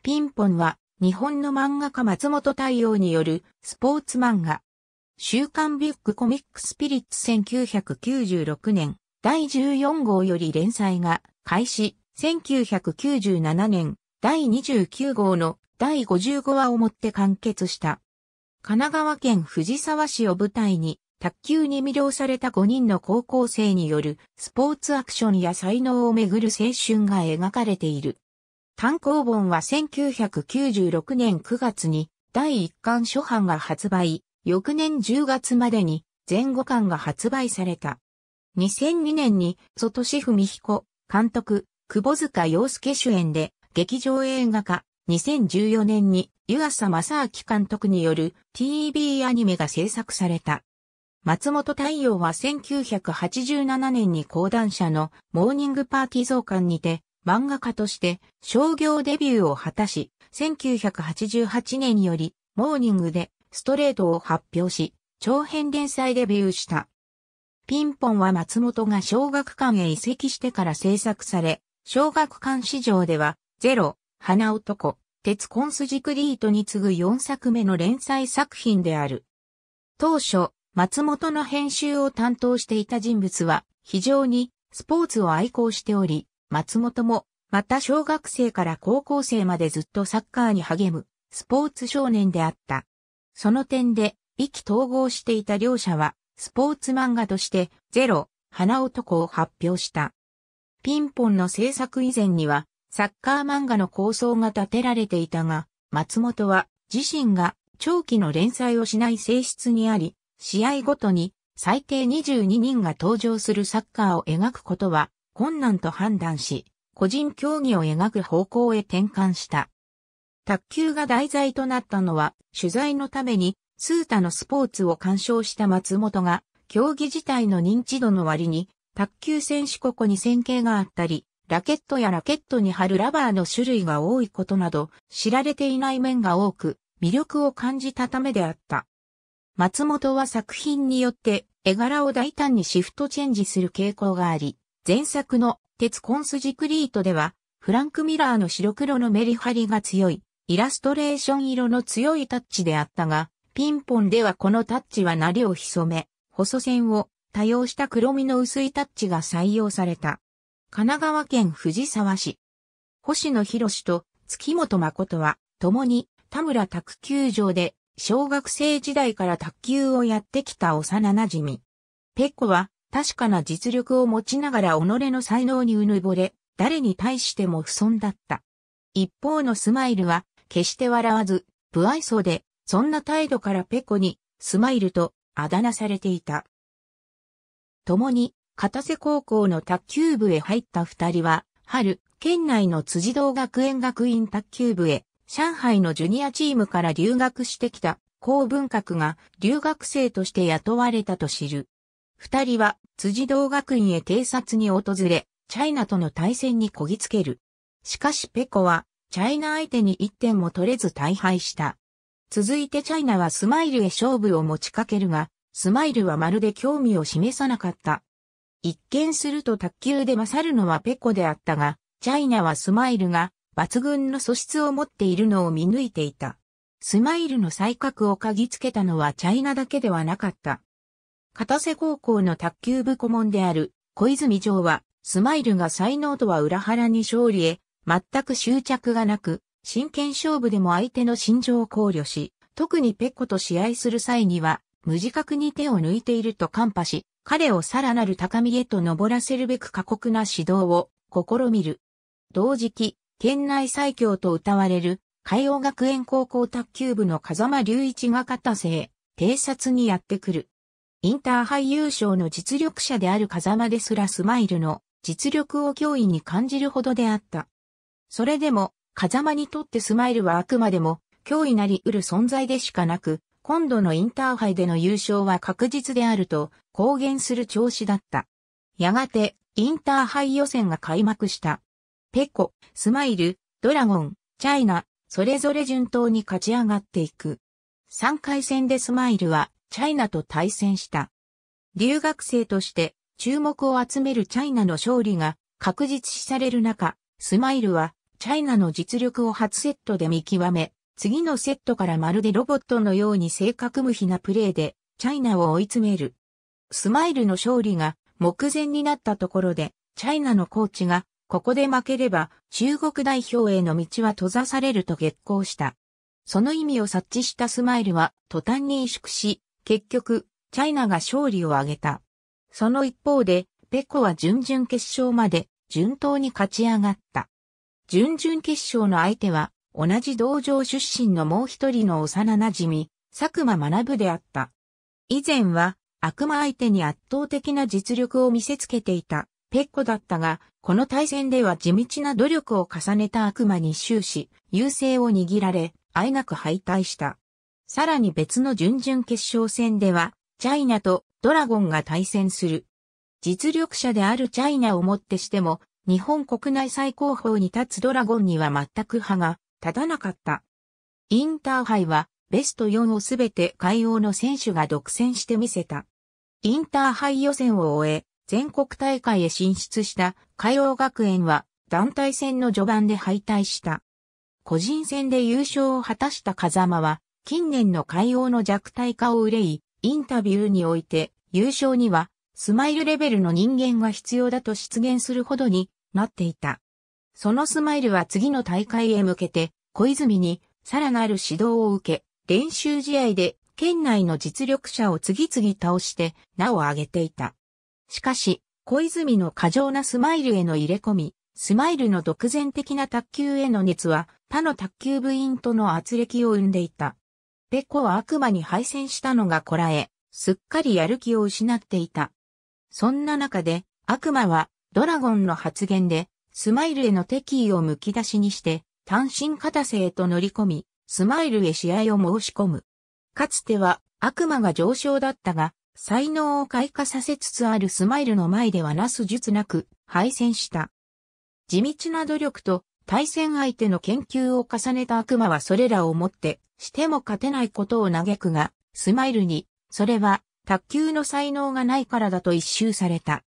ピンポンは日本の漫画家松本太陽によるスポーツ漫画。週刊ビッグコミックスピリッツ1996年第14号より連載が開始1997年第29号の第55話をもって完結した。神奈川県藤沢市を舞台に卓球に魅了された5人の高校生によるスポーツアクションや才能をめぐる青春が描かれている。単行本は1996年9月に第1巻初版が発売、翌年10月までに前後巻が発売された。2002年に、外俊文彦、監督、久保塚洋介主演で、劇場映画化、2014年に、湯浅正明監督による TV アニメが制作された。松本太陽は1987年に講談社のモーニングパーティー増刊にて漫画家として商業デビューを果たし、1988年よりモーニングでストレートを発表し、長編連載デビューした。ピンポンは松本が小学館へ移籍してから制作され、小学館市場では、ゼロ、花男、鉄コンスジクリートに次ぐ4作目の連載作品である。当初、松本の編集を担当していた人物は、非常にスポーツを愛好しており、松本も、また小学生から高校生までずっとサッカーに励む、スポーツ少年であった。その点で、意気統合していた両者は、スポーツ漫画として、ゼロ、花男を発表した。ピンポンの制作以前には、サッカー漫画の構想が立てられていたが、松本は自身が長期の連載をしない性質にあり、試合ごとに最低22人が登場するサッカーを描くことは困難と判断し、個人競技を描く方向へ転換した。卓球が題材となったのは、取材のために、スータのスポーツを鑑賞した松本が、競技自体の認知度の割に、卓球選手ここに線形があったり、ラケットやラケットに貼るラバーの種類が多いことなど、知られていない面が多く、魅力を感じたためであった。松本は作品によって、絵柄を大胆にシフトチェンジする傾向があり、前作の鉄コンスジクリートでは、フランク・ミラーの白黒のメリハリが強い、イラストレーション色の強いタッチであったが、ピンポンではこのタッチはなりを潜め、細線を多用した黒みの薄いタッチが採用された。神奈川県藤沢市。星野博と月本誠は、共に田村卓球場で小学生時代から卓球をやってきた幼馴染。ペコは確かな実力を持ちながら己の才能にうぬぼれ、誰に対しても不損だった。一方のスマイルは、決して笑わず、不愛想で、そんな態度からペコに、スマイルと、あだ名されていた。共に、片瀬高校の卓球部へ入った二人は、春、県内の辻堂学園学院卓球部へ、上海のジュニアチームから留学してきた、高文学が留学生として雇われたと知る。二人は辻堂学院へ偵察に訪れ、チャイナとの対戦にこぎつける。しかしペコは、チャイナ相手に一点も取れず大敗した。続いてチャイナはスマイルへ勝負を持ちかけるが、スマイルはまるで興味を示さなかった。一見すると卓球で勝るのはペコであったが、チャイナはスマイルが抜群の素質を持っているのを見抜いていた。スマイルの才覚を嗅ぎつけたのはチャイナだけではなかった。片瀬高校の卓球部顧問である小泉城は、スマイルが才能とは裏腹に勝利へ、全く執着がなく、真剣勝負でも相手の心情を考慮し、特にペッコと試合する際には、無自覚に手を抜いていると看破し、彼をさらなる高みへと登らせるべく過酷な指導を試みる。同時期、県内最強と謳われる、海洋学園高校卓球部の風間隆一が片瀬へ、偵察にやってくる。インターハイ優勝の実力者である風間ですらスマイルの実力を脅威に感じるほどであった。それでも、風間にとってスマイルはあくまでも脅威なり得る存在でしかなく、今度のインターハイでの優勝は確実であると公言する調子だった。やがて、インターハイ予選が開幕した。ペコ、スマイル、ドラゴン、チャイナ、それぞれ順当に勝ち上がっていく。3回戦でスマイルはチャイナと対戦した。留学生として注目を集めるチャイナの勝利が確実視される中、スマイルはチャイナの実力を初セットで見極め、次のセットからまるでロボットのように正確無比なプレーでチャイナを追い詰める。スマイルの勝利が目前になったところで、チャイナのコーチがここで負ければ中国代表への道は閉ざされると激高した。その意味を察知したスマイルは途端に萎縮し、結局、チャイナが勝利を挙げた。その一方で、ペコは準々決勝まで順当に勝ち上がった。準々決勝の相手は、同じ道場出身のもう一人の幼馴染み、佐久間学であった。以前は、悪魔相手に圧倒的な実力を見せつけていた、ペッコだったが、この対戦では地道な努力を重ねた悪魔に終始、優勢を握られ、あえなく敗退した。さらに別の準々決勝戦では、チャイナとドラゴンが対戦する。実力者であるチャイナをもってしても、日本国内最高峰に立つドラゴンには全く歯が立たなかった。インターハイは、ベスト4をすべて海洋の選手が独占してみせた。インターハイ予選を終え、全国大会へ進出した海洋学園は、団体戦の序盤で敗退した。個人戦で優勝を果たした風間は、近年の海洋の弱体化を憂い、インタビューにおいて、優勝には、スマイルレベルの人間が必要だと出現するほどになっていた。そのスマイルは次の大会へ向けて、小泉にさらなる指導を受け、練習試合で県内の実力者を次々倒して名を挙げていた。しかし、小泉の過剰なスマイルへの入れ込み、スマイルの独善的な卓球への熱は他の卓球部員との圧力を生んでいた。ペコは悪魔に敗戦したのがこらえ、すっかりやる気を失っていた。そんな中で、悪魔は、ドラゴンの発言で、スマイルへの敵意をむき出しにして、単身片瀬へと乗り込み、スマイルへ試合を申し込む。かつては、悪魔が上昇だったが、才能を開花させつつあるスマイルの前ではなす術なく、敗戦した。地道な努力と、対戦相手の研究を重ねた悪魔はそれらをもって、しても勝てないことを嘆くが、スマイルに、それは、卓球の才能がないからだと一周された。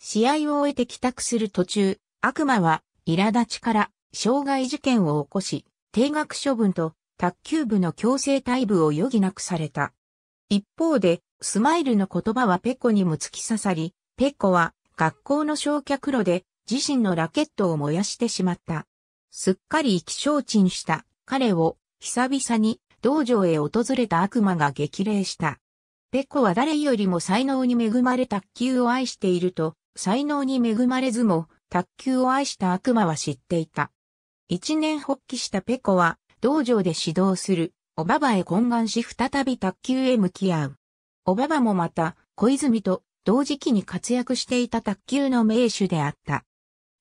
試合を終えて帰宅する途中、悪魔は、苛立ちから、傷害事件を起こし、定額処分と、卓球部の強制退部を余儀なくされた。一方で、スマイルの言葉はペコにも突き刺さり、ペコは、学校の焼却炉で、自身のラケットを燃やしてしまった。すっかり意気消沈した彼を久々に道場へ訪れた悪魔が激励した。ペコは誰よりも才能に恵まれ卓球を愛していると、才能に恵まれずも、卓球を愛した悪魔は知っていた。一年発起したペコは、道場で指導する、おばばへ懇願し再び卓球へ向き合う。おばばもまた、小泉と同時期に活躍していた卓球の名手であった。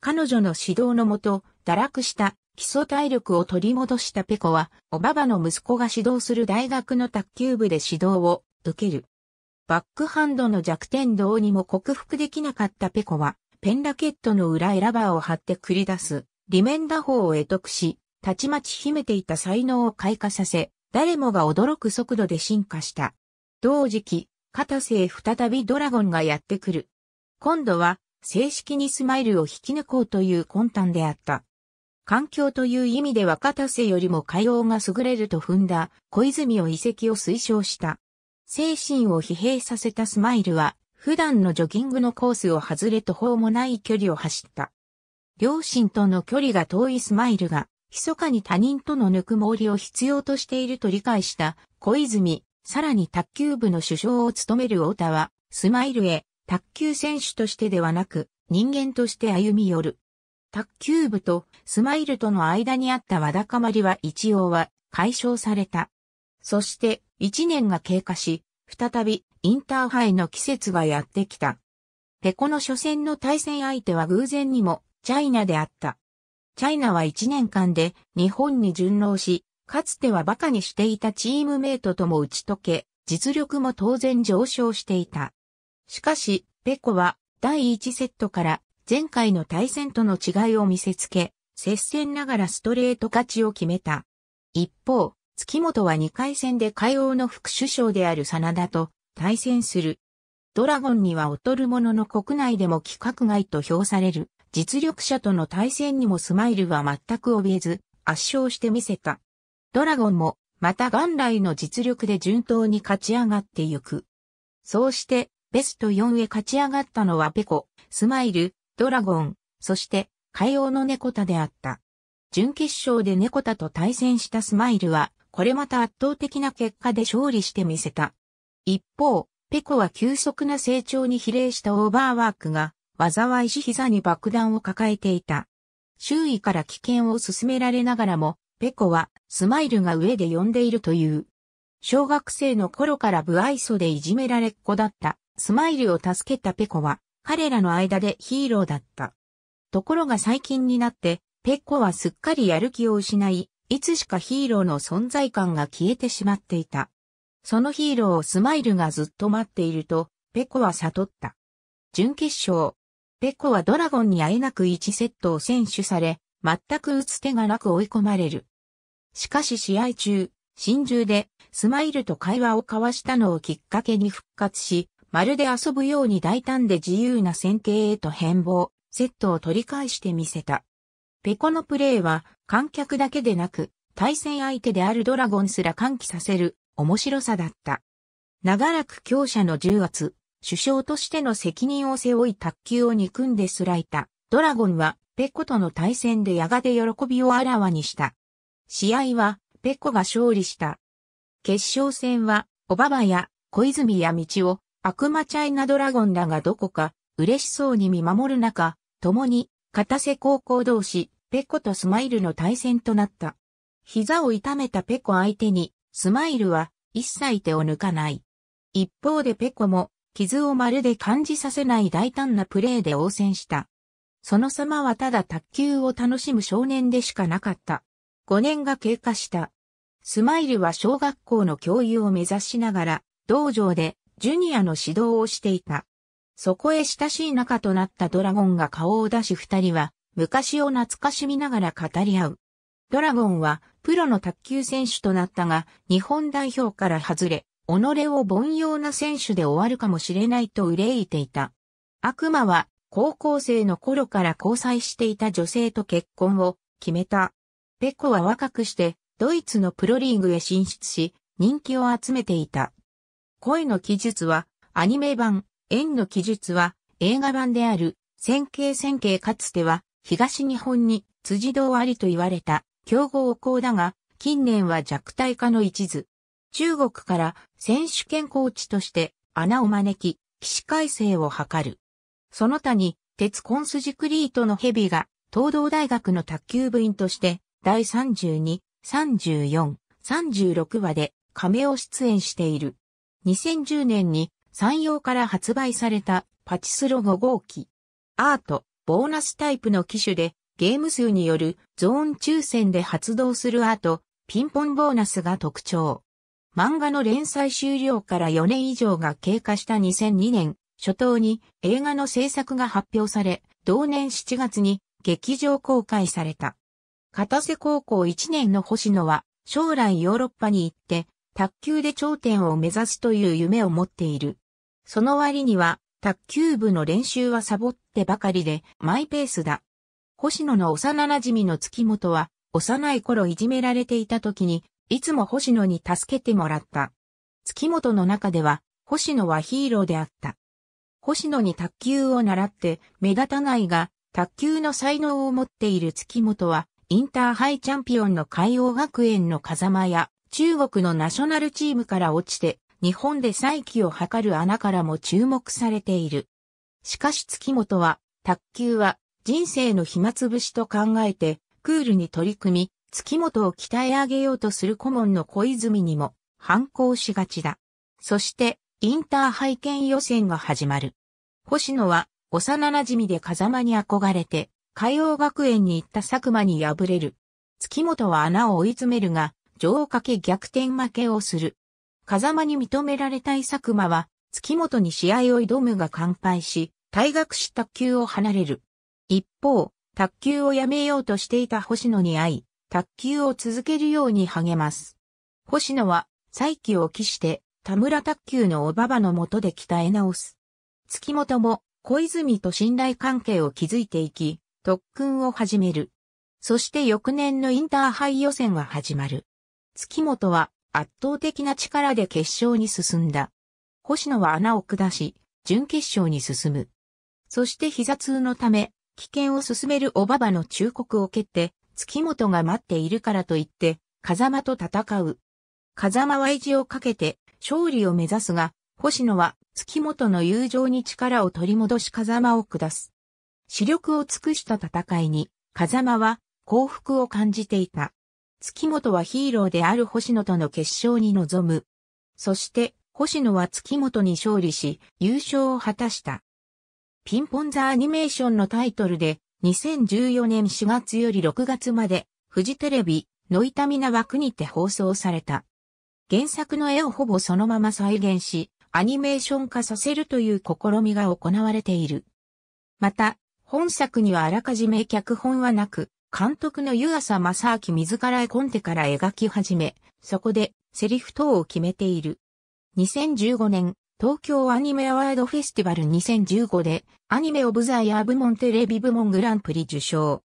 彼女の指導のもと、堕落した基礎体力を取り戻したペコは、おばばの息子が指導する大学の卓球部で指導を受ける。バックハンドの弱点どうにも克服できなかったペコは、ペンラケットの裏へラバーを貼って繰り出す、リメン打法を得得し、たちまち秘めていた才能を開花させ、誰もが驚く速度で進化した。同時期、片瀬へ再びドラゴンがやってくる。今度は、正式にスマイルを引き抜こうという魂胆であった。環境という意味では片瀬よりも海洋が優れると踏んだ小泉を遺跡を推奨した。精神を疲弊させたスマイルは、普段のジョギングのコースを外れ途方もない距離を走った。両親との距離が遠いスマイルが、密かに他人とのぬくもりを必要としていると理解した小泉、さらに卓球部の首相を務める太田は、スマイルへ、卓球選手としてではなく、人間として歩み寄る。卓球部とスマイルとの間にあったわだかまりは一応は解消された。そして1年が経過し、再びインターハイの季節がやってきた。ペコの初戦の対戦相手は偶然にもチャイナであった。チャイナは1年間で日本に順応し、かつては馬鹿にしていたチームメイトとも打ち解け、実力も当然上昇していた。しかし、ペコは第1セットから前回の対戦との違いを見せつけ、接戦ながらストレート勝ちを決めた。一方、月本は2回戦で海王の副首相である真田と対戦する。ドラゴンには劣るものの国内でも規格外と評される実力者との対戦にもスマイルは全く怯えず圧勝してみせた。ドラゴンもまた元来の実力で順当に勝ち上がってゆく。そうしてベスト4へ勝ち上がったのはペコ、スマイル、ドラゴン、そして海王の猫田であった。準決勝で猫田と対戦したスマイルは、これまた圧倒的な結果で勝利してみせた。一方、ペコは急速な成長に比例したオーバーワークが、災いし膝に爆弾を抱えていた。周囲から危険を進められながらも、ペコはスマイルが上で呼んでいるという。小学生の頃から不愛想でいじめられっ子だったスマイルを助けたペコは、彼らの間でヒーローだった。ところが最近になって、ペッコはすっかりやる気を失い、いつしかヒーローの存在感が消えてしまっていた。そのヒーローをスマイルがずっと待っていると、ペコは悟った。準決勝。ペコはドラゴンに会えなく1セットを選手され、全く打つ手がなく追い込まれる。しかし試合中、真珠で、スマイルと会話を交わしたのをきっかけに復活し、まるで遊ぶように大胆で自由な戦型へと変貌、セットを取り返してみせた。ペコのプレーは観客だけでなく、対戦相手であるドラゴンすら歓喜させる面白さだった。長らく強者の重圧、首相としての責任を背負い卓球を憎んですらいた、ドラゴンはペコとの対戦でやがて喜びをあらわにした。試合はペコが勝利した。決勝戦は、おばばや小泉や道を悪魔チャイナドラゴンらがどこか嬉しそうに見守る中、共に片瀬高校同士、ペコとスマイルの対戦となった。膝を痛めたペコ相手に、スマイルは一切手を抜かない。一方でペコも、傷をまるで感じさせない大胆なプレーで応戦した。その様はただ卓球を楽しむ少年でしかなかった。5年が経過した。スマイルは小学校の教諭を目指しながら、道場でジュニアの指導をしていた。そこへ親しい仲となったドラゴンが顔を出し二人は昔を懐かしみながら語り合う。ドラゴンはプロの卓球選手となったが日本代表から外れ、己を凡庸な選手で終わるかもしれないと憂いていた。悪魔は高校生の頃から交際していた女性と結婚を決めた。ペコは若くしてドイツのプロリーグへ進出し人気を集めていた。声の記述はアニメ版、縁の記述は映画版である、線形線形かつては東日本に辻堂ありと言われた競合校だが、近年は弱体化の一途。中国から選手権コーチとして穴を招き、騎士改正を図る。その他に、鉄コンスジクリートのヘビが、東道大学の卓球部員として、第32、34、36話で、亀を出演している。2010年に山陽から発売されたパチスロ5号機。アート、ボーナスタイプの機種でゲーム数によるゾーン抽選で発動するアート、ピンポンボーナスが特徴。漫画の連載終了から4年以上が経過した2002年、初頭に映画の制作が発表され、同年7月に劇場公開された。片瀬高校1年の星野は将来ヨーロッパに行って卓球で頂点を目指すという夢を持っている。その割には、卓球部の練習はサボってばかりで、マイペースだ。星野の幼馴染の月本は、幼い頃いじめられていた時に、いつも星野に助けてもらった。月本の中では、星野はヒーローであった。星野に卓球を習って、目立たないが、卓球の才能を持っている月本は、インターハイチャンピオンの海洋学園の風間や、中国のナショナルチームから落ちて、日本で再起を図る穴からも注目されている。しかし月本は、卓球は人生の暇つぶしと考えて、クールに取り組み、月本を鍛え上げようとする顧問の小泉にも反抗しがちだ。そして、インターハイ圏予選が始まる。星野は、幼馴染で風間に憧れて、海洋学園に行った佐久間に敗れる。月本は穴を追い詰めるが、女王かけ逆転負けをする。風間に認められたい佐久間は、月本に試合を挑むが完敗し、退学し卓球を離れる。一方、卓球をやめようとしていた星野に会い、卓球を続けるように励ます。星野は、再起を期して、田村卓球のおばばの下で鍛え直す。月本も、小泉と信頼関係を築いていき、特訓を始める。そして翌年のインターハイ予選が始まる。月本は圧倒的な力で決勝に進んだ。星野は穴を下し、準決勝に進む。そして膝痛のため、危険を進めるおばばの忠告を蹴って、月本が待っているからと言って、風間と戦う。風間は意地をかけて、勝利を目指すが、星野は月本の友情に力を取り戻し風間を下す。視力を尽くした戦いに、風間は幸福を感じていた。月本はヒーローである星野との決勝に臨む。そして、星野は月本に勝利し、優勝を果たした。ピンポンザアニメーションのタイトルで、2014年4月より6月まで、フジテレビ、ノイタミナ枠にて放送された。原作の絵をほぼそのまま再現し、アニメーション化させるという試みが行われている。また、本作にはあらかじめ脚本はなく、監督の湯浅正明自ら絵コンテから描き始め、そこでセリフ等を決めている。2015年、東京アニメアワードフェスティバル2015でアニメオブザイヤー部門テレビ部門グランプリ受賞。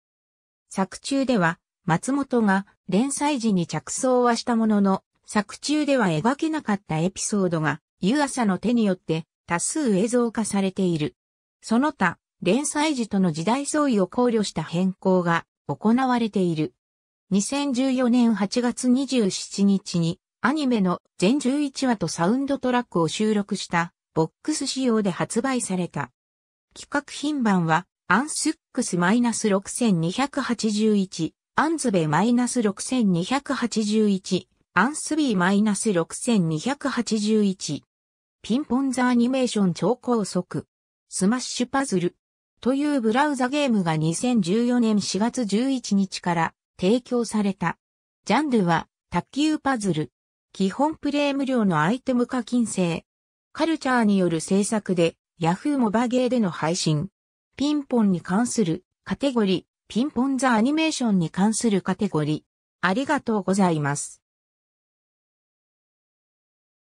作中では松本が連載時に着想はしたものの、作中では描けなかったエピソードが湯浅の手によって多数映像化されている。その他、連載時との時代相違を考慮した変更が行われている。2014年8月27日にアニメの全11話とサウンドトラックを収録したボックス仕様で発売された。企画品番はアンスックス -6281、アンズベ -6281、アンスビー -6281。ピンポンザアニメーション超高速。スマッシュパズル。というブラウザゲームが2014年4月11日から提供された。ジャンルは卓球パズル。基本プレイ無料のアイテム課金制。カルチャーによる制作で Yahoo モバゲーでの配信。ピンポンに関するカテゴリー。ピンポンザアニメーションに関するカテゴリー。ありがとうございます。